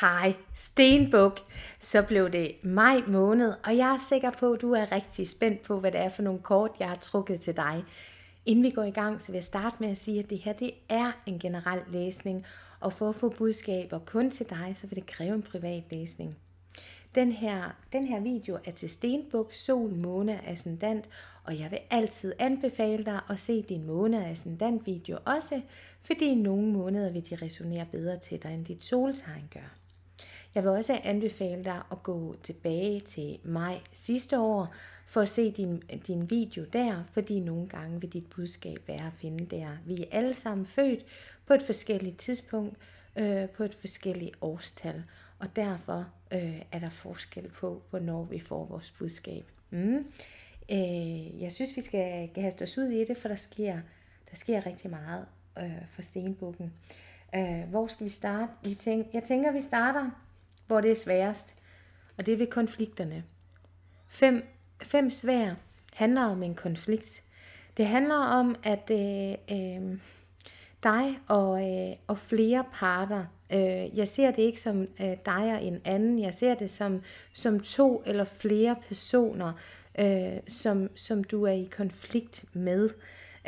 Hej Stenbuk, så blev det maj måned, og jeg er sikker på, at du er rigtig spændt på, hvad det er for nogle kort, jeg har trukket til dig. Inden vi går i gang, så vil jeg starte med at sige, at det her det er en generel læsning, og for at få budskaber kun til dig, så vil det kræve en privat læsning. Den her, den her video er til Stenbuk, Sol, Måne og Ascendant, og jeg vil altid anbefale dig at se din Måne og Ascendant video også, fordi nogle måneder vil de resonere bedre til dig, end dit soltegn gør. Jeg vil også anbefale dig at gå tilbage til maj sidste år, for at se din, din video der, fordi nogle gange vil dit budskab være at finde der. Vi er alle sammen født på et forskelligt tidspunkt, øh, på et forskelligt årstal, og derfor øh, er der forskel på, hvornår vi får vores budskab. Mm. Øh, jeg synes, vi skal haste os ud i det, for der sker, der sker rigtig meget øh, for stenbukken. Øh, hvor skal vi starte? jeg tænker, vi starter hvor det er sværest, og det er ved konflikterne. Fem, fem svær handler om en konflikt. Det handler om, at øh, øh, dig og, øh, og flere parter, øh, jeg ser det ikke som øh, dig og en anden, jeg ser det som, som to eller flere personer, øh, som, som du er i konflikt med.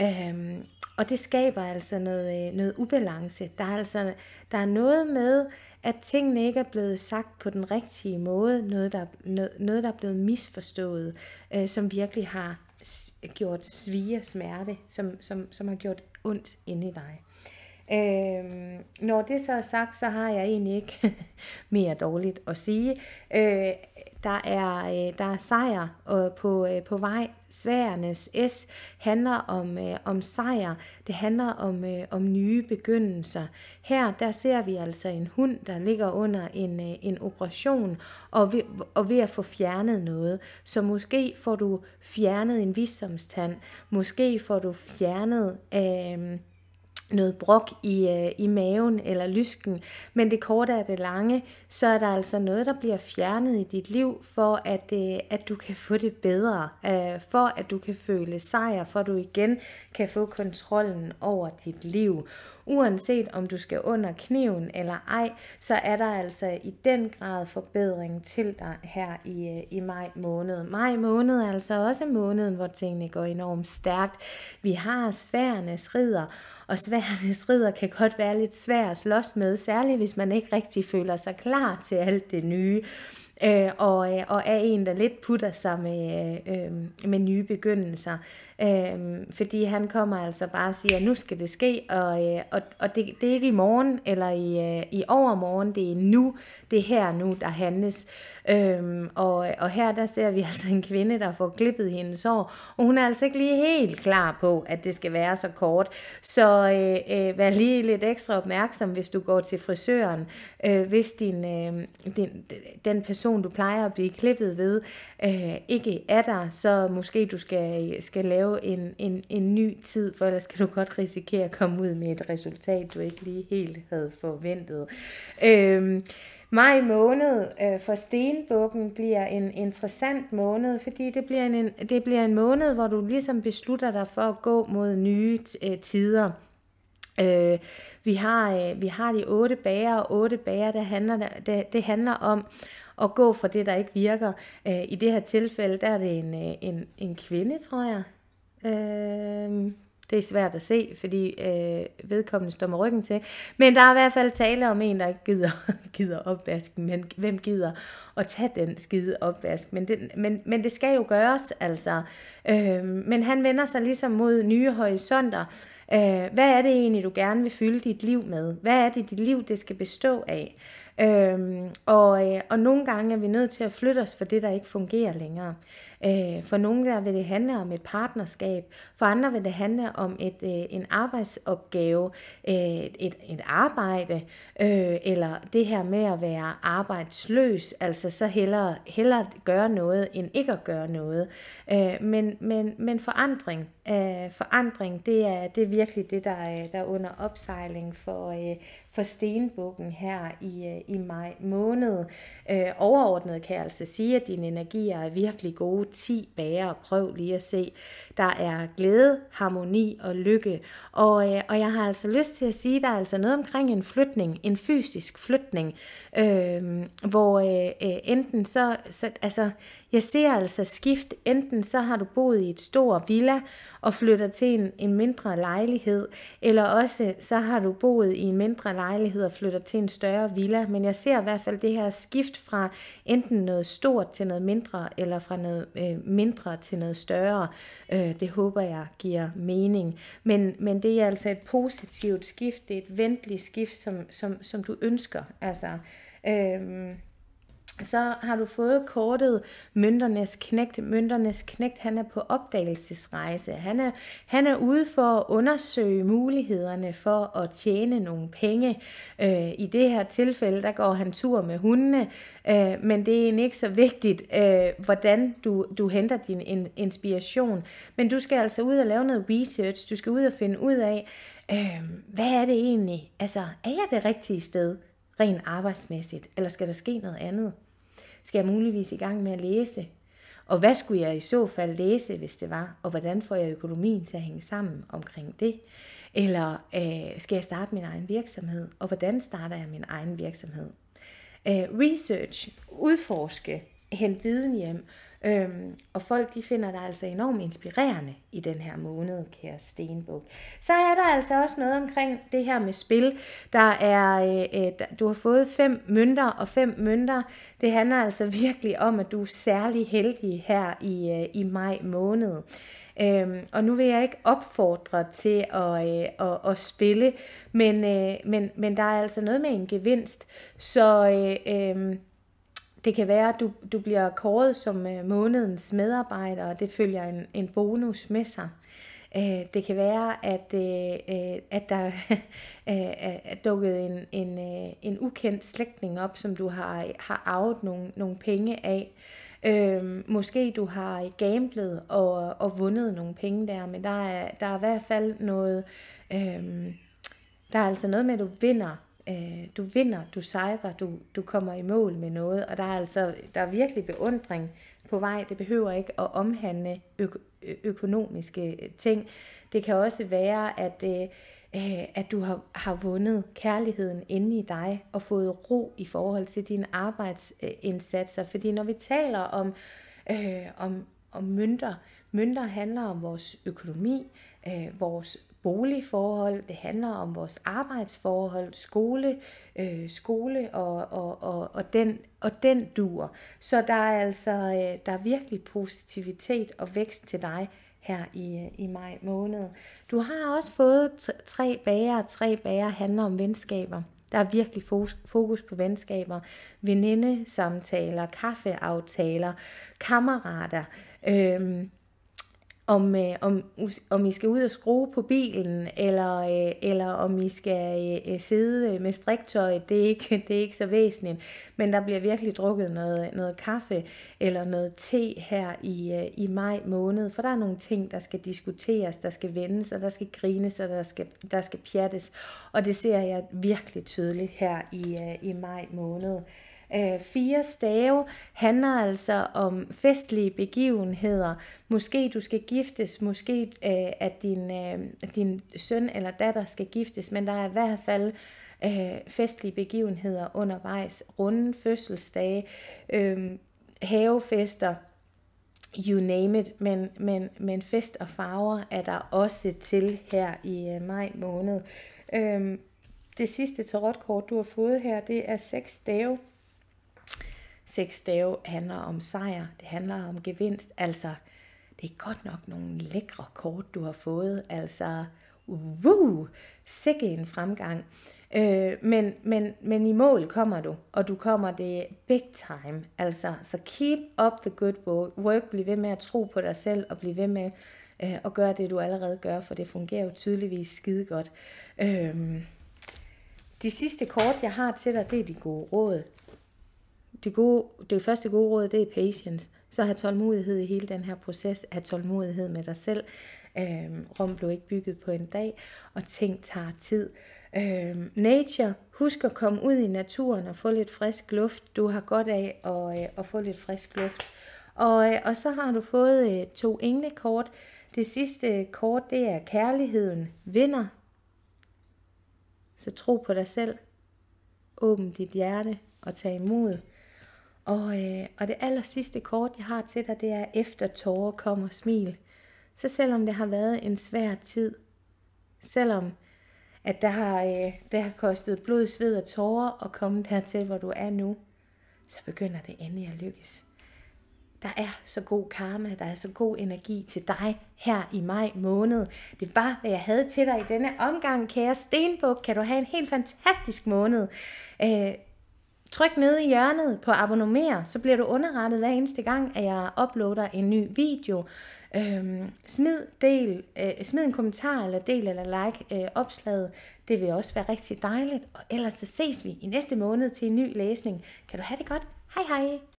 Øh, og det skaber altså noget, øh, noget ubalance. Der er altså der er noget med, at tingene ikke er blevet sagt på den rigtige måde, noget der, noget, noget, der er blevet misforstået, øh, som virkelig har gjort svige smerte, som, som, som har gjort ondt inde i dig. Øh, når det så er sagt, så har jeg egentlig ikke mere dårligt at sige. Øh, der er, øh, der er sejr øh, på, øh, på vej. Sværernes S handler om, øh, om sejr. Det handler om, øh, om nye begyndelser. Her der ser vi altså en hund, der ligger under en, øh, en operation og ved, og ved at få fjernet noget. Så måske får du fjernet en visdomstand. Måske får du fjernet... Øh, noget brok i, øh, i maven eller lysken. Men det korte er det lange, så er der altså noget, der bliver fjernet i dit liv, for at, øh, at du kan få det bedre, øh, for at du kan føle sejr, for at du igen kan få kontrollen over dit liv. Uanset om du skal under kniven eller ej, så er der altså i den grad forbedring til dig her i, øh, i maj måned. Maj måned er altså også måneden, hvor tingene går enormt stærkt. Vi har sværenes ridder, og sværenes ridder kan godt være lidt svær at slås med, særligt hvis man ikke rigtig føler sig klar til alt det nye øh, og, øh, og er en, der lidt putter sig med, øh, øh, med nye begyndelser. Øh, fordi han kommer altså bare og siger, nu skal det ske, og, øh, og, og det, det er ikke i morgen eller i, øh, i overmorgen, det er nu, det er her nu, der handles. Øhm, og, og her der ser vi altså en kvinde, der får klippet hendes hår, og hun er altså ikke lige helt klar på, at det skal være så kort. Så øh, øh, vær lige lidt ekstra opmærksom, hvis du går til frisøren, øh, hvis din, øh, din, den person, person, du plejer at blive klippet ved, øh, ikke er der, så måske du skal, skal lave en, en, en ny tid, for ellers kan du godt risikere at komme ud med et resultat, du ikke lige helt havde forventet. Øh, Maj måned øh, for stenbukken bliver en interessant måned, fordi det bliver en, det bliver en måned, hvor du ligesom beslutter dig for at gå mod nye øh, tider. Øh, vi, har, øh, vi har de otte bager, og otte bager, det handler, det, det handler om og gå fra det, der ikke virker. Øh, I det her tilfælde, der er det en, øh, en, en kvinde, tror jeg. Øh, det er svært at se, fordi øh, vedkommende står med ryggen til. Men der er i hvert fald tale om en, der ikke gider, gider opvasken. Men hvem gider at tage den skide opvask? Men det, men, men det skal jo gøres, altså. Øh, men han vender sig ligesom mod nye horisonter. Øh, hvad er det egentlig, du gerne vil fylde dit liv med? Hvad er det, dit liv det skal bestå af? Øhm, og, øh, og nogle gange er vi nødt til at flytte os for det, der ikke fungerer længere. Øh, for nogle der vil det handle om et partnerskab, for andre vil det handle om et, øh, en arbejdsopgave, et, øh, et, et arbejde, øh, eller det her med at være arbejdsløs, altså så hellere, hellere gøre noget, end ikke at gøre noget. Øh, men, men, men forandring øh, forandring, det er, det er virkelig det, der, øh, der er under opsejling for, øh, for Stenbukken her i, øh, i maj måned. Øh, overordnet kan jeg altså sige, at dine energier er virkelig gode. 10 bager, prøv lige at se. Der er glæde, harmoni og lykke. Og, øh, og jeg har altså lyst til at sige, at der er altså noget omkring en flytning, en fysisk flytning, øhm, øh, hvor øh, enten så, så, altså, jeg ser altså skift, enten så har du boet i et stort villa, og flytter til en, en mindre lejlighed, eller også så har du boet i en mindre lejlighed og flytter til en større villa, men jeg ser i hvert fald det her skift fra enten noget stort til noget mindre, eller fra noget øh, mindre til noget større. Øh, det håber jeg giver mening. Men, men det er altså et positivt skift, det er et venligt skift, som, som, som du ønsker. Altså, øh, så har du fået kortet Mønternes Knægt. Mønternes Knægt, han er på opdagelsesrejse. Han er, han er ude for at undersøge mulighederne for at tjene nogle penge. Øh, I det her tilfælde, der går han tur med hundene, øh, men det er egentlig ikke så vigtigt, øh, hvordan du, du henter din in, inspiration. Men du skal altså ud og lave noget research. Du skal ud og finde ud af, øh, hvad er det egentlig? Altså, er jeg det rigtige sted? rent arbejdsmæssigt, eller skal der ske noget andet? Skal jeg muligvis i gang med at læse? Og hvad skulle jeg i så fald læse, hvis det var? Og hvordan får jeg økonomien til at hænge sammen omkring det? Eller øh, skal jeg starte min egen virksomhed? Og hvordan starter jeg min egen virksomhed? Øh, research, udforske, hente viden hjem. Øhm, og folk de finder dig altså enormt inspirerende i den her måned, kære Stenbog. Så er der altså også noget omkring det her med spil. Der er, øh, du har fået fem mønter og fem mønter. Det handler altså virkelig om, at du er særlig heldig her i, øh, i maj måned. Øhm, og nu vil jeg ikke opfordre til at, øh, at, at spille, men, øh, men, men der er altså noget med en gevinst. Så øh, øh, det kan være, at du, du bliver kåret som øh, månedens medarbejder, og det følger en, en bonus med sig. Øh, det kan være, at, øh, øh at der øh, er dukket en, en, øh, en ukendt slægtning op, som du har, har arvet nogle, nogle penge af. Øh, måske du har gamblet og, og vundet nogle penge der, men der er, der er i hvert fald noget... Øh, der er altså noget med, at du vinder øh, du vinder, du sejrer, du, du kommer i mål med noget, og der er altså der er virkelig beundring på vej. Det behøver ikke at omhandle øko, økonomiske øh, ting. Det kan også være, at, øh, øh, at du har, har vundet kærligheden inde i dig og fået ro i forhold til dine arbejdsindsatser. Fordi når vi taler om, øh, om, om mønter, mønter handler om vores økonomi, øh, vores boligforhold, det handler om vores arbejdsforhold, skole, øh, skole og, og, og, og, den, og den duer. Så der er altså øh, der er virkelig positivitet og vækst til dig her i, øh, i maj måned. Du har også fået tre bager, og tre bager handler om venskaber. Der er virkelig fokus på venskaber, venindesamtaler, kaffeaftaler, kammerater. Øh, om, øh, om, om I skal ud og skrue på bilen, eller, øh, eller om I skal øh, sidde med striktøj, det er, ikke, det er ikke så væsentligt. Men der bliver virkelig drukket noget, noget kaffe eller noget te her i, øh, i maj måned, for der er nogle ting, der skal diskuteres, der skal vendes, og der skal grines, og der skal, der skal pjattes. Og det ser jeg virkelig tydeligt her i, øh, i maj måned. Øh, fire stave handler altså om festlige begivenheder. Måske du skal giftes, måske øh, at din, øh, din søn eller datter skal giftes, men der er i hvert fald festlige begivenheder undervejs. Runde fødselsdage, havefester, you name it, men, men, men fest og farver er der også til her i maj måned. det sidste tarotkort, du har fået her, det er seks stave seks stave handler om sejr, det handler om gevinst. Altså, det er godt nok nogle lækre kort, du har fået. Altså, wow, sikke en fremgang. Øh, men, men, men i mål kommer du, og du kommer det big time. Altså, så keep up the good work. Bliv ved med at tro på dig selv, og bliv ved med øh, at gøre det, du allerede gør, for det fungerer jo tydeligvis skide godt. Øh, de sidste kort, jeg har til dig, det er de gode råd det, gode, det første gode råd, det er patience. Så have tålmodighed i hele den her proces. Ha' tålmodighed med dig selv. Øhm, Rom blev ikke bygget på en dag, og ting tager tid. Øhm, nature, husk at komme ud i naturen og få lidt frisk luft. Du har godt af at, øh, at få lidt frisk luft. Og, øh, og så har du fået øh, to englekort. Det sidste kort, det er kærligheden vinder. Så tro på dig selv. Åbn dit hjerte og tag imod. Og, øh, og det aller sidste kort, jeg har til dig, det er, efter tårer kommer smil. Så selvom det har været en svær tid, selvom at der har, øh, det har kostet blod, sved og tårer at komme dertil, hvor du er nu, så begynder det endelig at lykkes. Der er så god karma, der er så god energi til dig her i maj måned. Det var, hvad jeg havde til dig i denne omgang, kære Stenbuk. Kan du have en helt fantastisk måned. Øh, Tryk nede i hjørnet på abonner, så bliver du underrettet hver eneste gang, at jeg uploader en ny video. Øhm, smid, del, øh, smid en kommentar, eller del eller like øh, opslaget. Det vil også være rigtig dejligt. Og ellers så ses vi i næste måned til en ny læsning. Kan du have det godt? Hej hej!